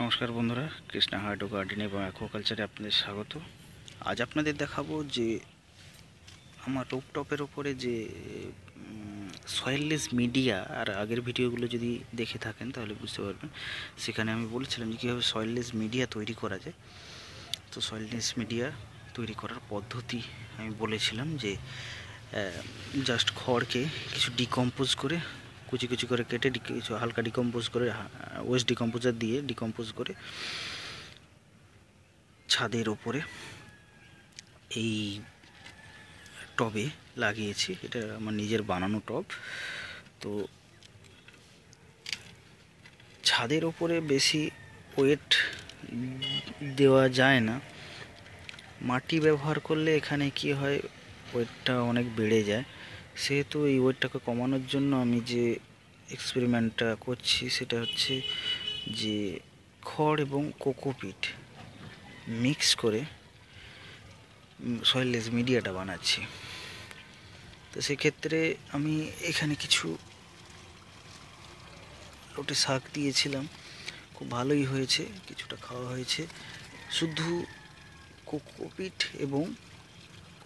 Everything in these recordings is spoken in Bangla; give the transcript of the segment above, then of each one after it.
নমস্কার বন্ধুরা কৃষ্ণা ও গার্ডেন এবং অ্যাকোয়াকালচারে আপনাদের স্বাগত আজ আপনাদের দেখাবো যে আমার রুপটপের ওপরে যে সয়েললেস মিডিয়া আর আগের ভিডিওগুলো যদি দেখে থাকেন তাহলে বুঝতে পারবেন সেখানে আমি বলেছিলাম যে কীভাবে সয়েললেস মিডিয়া তৈরি করা যায় তো সয়েললেস মিডিয়া তৈরি করার পদ্ধতি আমি বলেছিলাম যে জাস্ট খড়কে কিছু ডিকম্পোজ করে কুচি কুচি করে কেটে কিছু হালকা ডিকম্পোজ করে ওয়েস্ট ডিকম্পোজার দিয়ে ডিকম্পোজ করে ছাদের ওপরে এই টবে লাগিয়েছি এটা আমার নিজের বানানো টব তো ছাদের ওপরে বেশি ওয়েট দেওয়া যায় না মাটি ব্যবহার করলে এখানে কি হয় ওয়েটটা অনেক বেড়ে যায় সেহেতু এই ওয়েটটাকে কমানোর জন্য আমি যে এক্সপেরিমেন্টটা করছি সেটা হচ্ছে যে খড় এবং কোকোপিট মিক্স করে সয়েললেস মিডিয়াটা বানাচ্ছি তো সেক্ষেত্রে আমি এখানে কিছু লোটে শাক দিয়েছিলাম খুব ভালোই হয়েছে কিছুটা খাওয়া হয়েছে শুধু কোকোপিট এবং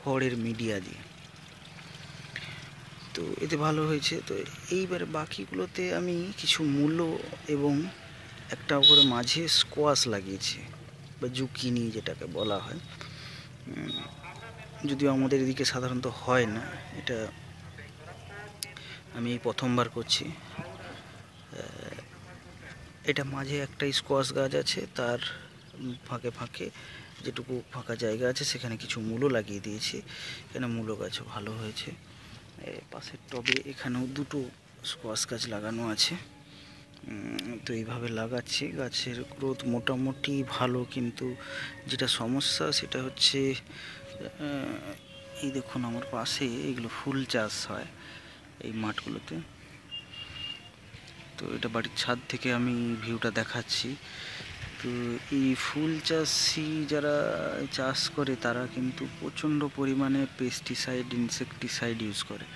খড়ের মিডিয়া দিয়ে তো এতে ভালো হয়েছে তো এইবার বাকিগুলোতে আমি কিছু মূল্য এবং একটা করে মাঝে স্কোয়াশ লাগিয়েছি বা জুকিনি যেটাকে বলা হয় যদিও আমাদের এদিকে সাধারণত হয় না এটা আমি প্রথমবার করছি এটা মাঝে একটা স্কোয়াশ গাছ আছে তার ফাঁকে ফাঁকে যেটুকু ফাঁকা জায়গা আছে সেখানে কিছু মূলো লাগিয়ে দিয়েছি কেন মূলো গাছও ভালো হয়েছে পাশের টবে এখানেও দুটো স্কোয়াশ গাছ লাগানো আছে তো এইভাবে লাগাচ্ছি গাছের গ্রোথ মোটামুটি ভালো কিন্তু যেটা সমস্যা সেটা হচ্ছে এই দেখুন আমার পাশে এগুলো ফুল চাষ হয় এই মাঠগুলোতে তো এটা বাড়ির ছাদ থেকে আমি ভিউটা দেখাচ্ছি তো এই ফুল চাষি যারা চাষ করে তারা কিন্তু প্রচণ্ড পরিমাণে পেস্টিসাইড ইনসেকটিসাইড ইউজ করে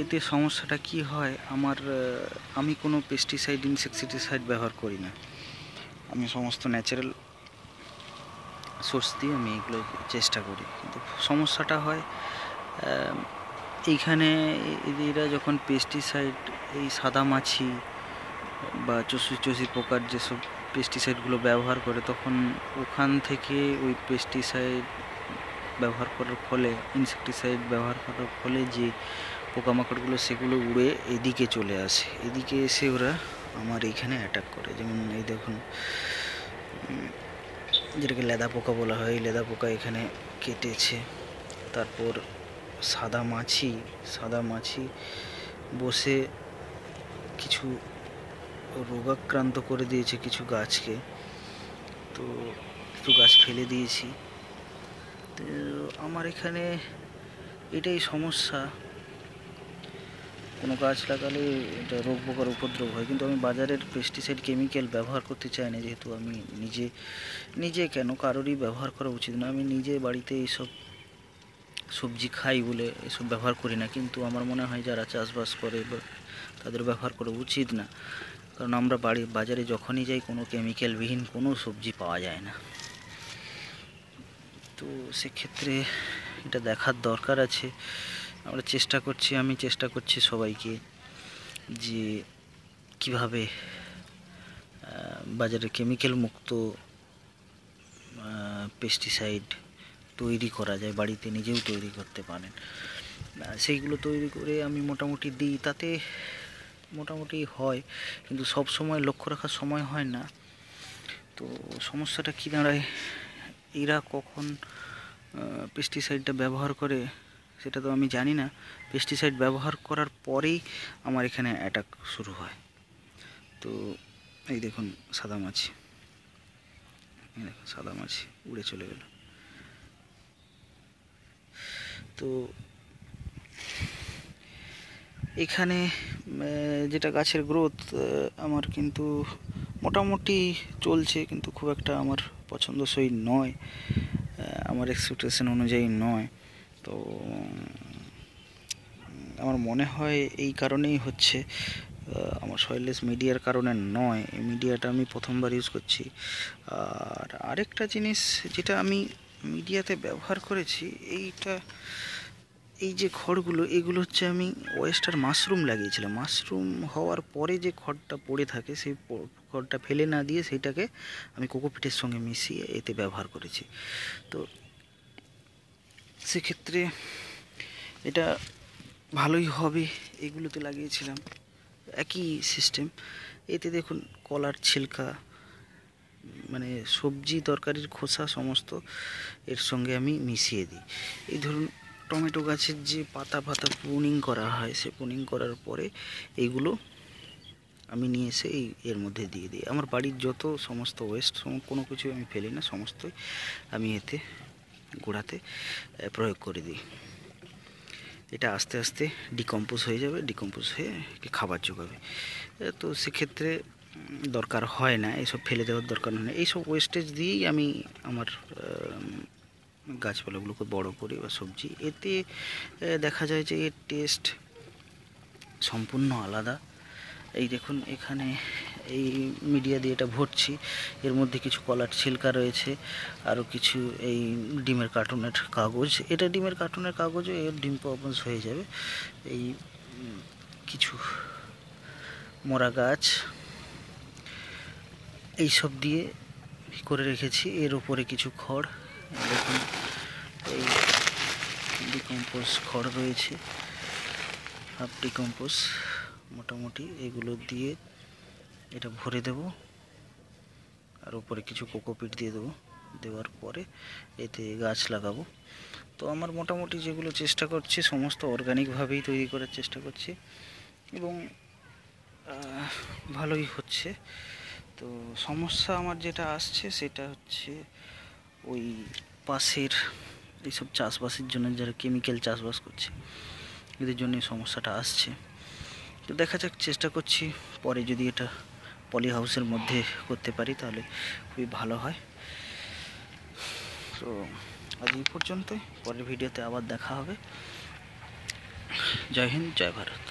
এতে সমস্যাটা কি হয় আমার আমি কোনো পেস্টিসাইড ইনসেকটিসাইড ব্যবহার করি না আমি সমস্ত ন্যাচারাল সোর্স দিয়ে আমি এগুলো চেষ্টা করি কিন্তু সমস্যাটা হয় এইখানে এরা যখন পেস্টিসাইড এই সাদা মাছি বা চষি চষি পোকার যেসব পেস্টিসাইডগুলো ব্যবহার করে তখন ওখান থেকে ওই পেস্টিসাইড ব্যবহার করার ফলে ইনসেকটিসাইড ব্যবহার করার ফলে যে পোকামাকড়গুলো সেগুলো উড়ে এদিকে চলে আসে এদিকে এসে ওরা আমার এইখানে অ্যাটাক করে যেমন এই দেখুন যেটাকে লেদা পোকা বলা হয় এই লেদা পোকা এখানে কেটেছে তারপর সাদা মাছি সাদা মাছি বসে কিছু রোগাক্রান্ত করে দিয়েছে কিছু গাছকে তো কিছু গাছ ফেলে দিয়েছি তো আমার এখানে এটাই সমস্যা কোনো গাছ লাগালে এটা রোগ পোকার উপদ্রব হয় কিন্তু আমি বাজারের পেস্টিসাইড কেমিক্যাল ব্যবহার করতে চাই না যেহেতু আমি নিজে নিজে কেন কারোরই ব্যবহার করা উচিত না আমি নিজে বাড়িতে এইসব সবজি খাই বলে এসব ব্যবহার করি না কিন্তু আমার মনে হয় যারা চাষবাস করে বা তাদের ব্যবহার করা উচিত না কারণ আমরা বাড়ি বাজারে যখনই যাই কোনো কেমিক্যালবিহীন কোনো সবজি পাওয়া যায় না তো সেক্ষেত্রে এটা দেখার দরকার আছে আমরা চেষ্টা করছি আমি চেষ্টা করছি সবাইকে যে কিভাবে বাজারে কেমিক্যাল মুক্ত পেস্টিসাইড তৈরি করা যায় বাড়িতে নিজেও তৈরি করতে পারেন সেইগুলো তৈরি করে আমি মোটামুটি দিই তাতে মোটামুটি হয় কিন্তু সব সময় লক্ষ্য রাখার সময় হয় না তো সমস্যাটা কী দাঁড়ায় এরা কখন পেস্টিসাইডটা ব্যবহার করে সেটা তো আমি জানি না পেস্টিসাইড ব্যবহার করার পরেই আমার এখানে অ্যাটাক শুরু হয় তো এই দেখুন সাদা মাছ সাদা মাছ উড়ে চলে গেল তো এখানে যেটা গাছের গ্রোথ আমার কিন্তু মোটামুটি চলছে কিন্তু খুব একটা আমার পছন্দসই নয় আমার এক্সপেকটেশন অনুযায়ী নয় তো আমার মনে হয় এই কারণেই হচ্ছে আমার সয়েলেস মিডিয়ার কারণে নয় এই মিডিয়াটা আমি প্রথমবার ইউজ করছি আর আরেকটা জিনিস যেটা আমি মিডিয়াতে ব্যবহার করেছি এইটা এই যে খড়গুলো এগুলো হচ্ছে আমি ওয়েস্টার মাশরুম লাগিয়েছিলাম মাশরুম হওয়ার পরে যে খড়টা পড়ে থাকে সেই খড়টা ফেলে না দিয়ে সেটাকে আমি কোকোপিটের সঙ্গে মিশিয়ে এতে ব্যবহার করেছি তো সেক্ষেত্রে এটা ভালোই হবে এগুলোতে লাগিয়েছিলাম একই সিস্টেম এতে দেখুন কলার ছিলকা মানে সবজি তরকারির খোসা সমস্ত এর সঙ্গে আমি মিশিয়ে দিই এই ধরুন টমেটো গাছের যে পাতা ফাতা পুনিং করা হয় সে পুনিং করার পরে এইগুলো আমি নিয়ে এসে এই এর মধ্যে দিয়ে দিই আমার বাড়ির যত সমস্ত ওয়েস্ট কোনো কিছু আমি ফেলি না সমস্তই আমি এতে গোড়াতে প্রয়োগ করে দিই এটা আস্তে আস্তে ডিকম্পোজ হয়ে যাবে ডিকম্পোজ হয়ে খাবার যোগাবে তো সেক্ষেত্রে দরকার হয় না এসব ফেলে দেওয়ার দরকার হয় না এইসব ওয়েস্টেজ দিয়েই আমি আমার গাছপালাগুলোকে বড় করি বা সবজি এতে দেখা যায় যে এর টেস্ট সম্পূর্ণ আলাদা এই দেখুন এখানে এই মিডিয়া দিয়ে এটা ভরছি এর মধ্যে কিছু কলার ছিলকা রয়েছে আরও কিছু এই ডিমের কার্টুনের কাগজ এটা ডিমের কার্টুনের কাগজও এর ডিম পপন্স হয়ে যাবে এই কিছু মরা গাছ এইসব দিয়ে করে রেখেছি এর ওপরে কিছু খড় দেখুন এই ডিকম্পোজ খড় রয়েছে হাফ ডিকম্পোজ মোটামুটি এগুলো দিয়ে এটা ভরে দেব আর উপরে কিছু কোকোপিট দিয়ে দেবো দেওয়ার পরে এতে গাছ লাগাবো তো আমার মোটামুটি যেগুলো চেষ্টা করছি সমস্ত অর্গানিকভাবেই তৈরি করার চেষ্টা করছি এবং ভালোই হচ্ছে তো সমস্যা আমার যেটা আসছে সেটা হচ্ছে ওই পাশের এইসব চাষবাসের জন্য যারা কেমিক্যাল চাষবাস করছে এদের জন্য সমস্যাটা আসছে তো দেখা যাক চেষ্টা করছি পরে যদি এটা পলি হাউসের মধ্যে করতে পারি তাহলে খুবই ভালো হয় তো আজ এই পর্যন্ত পরের ভিডিওতে আবার দেখা হবে জয় হিন্দ জয় ভারত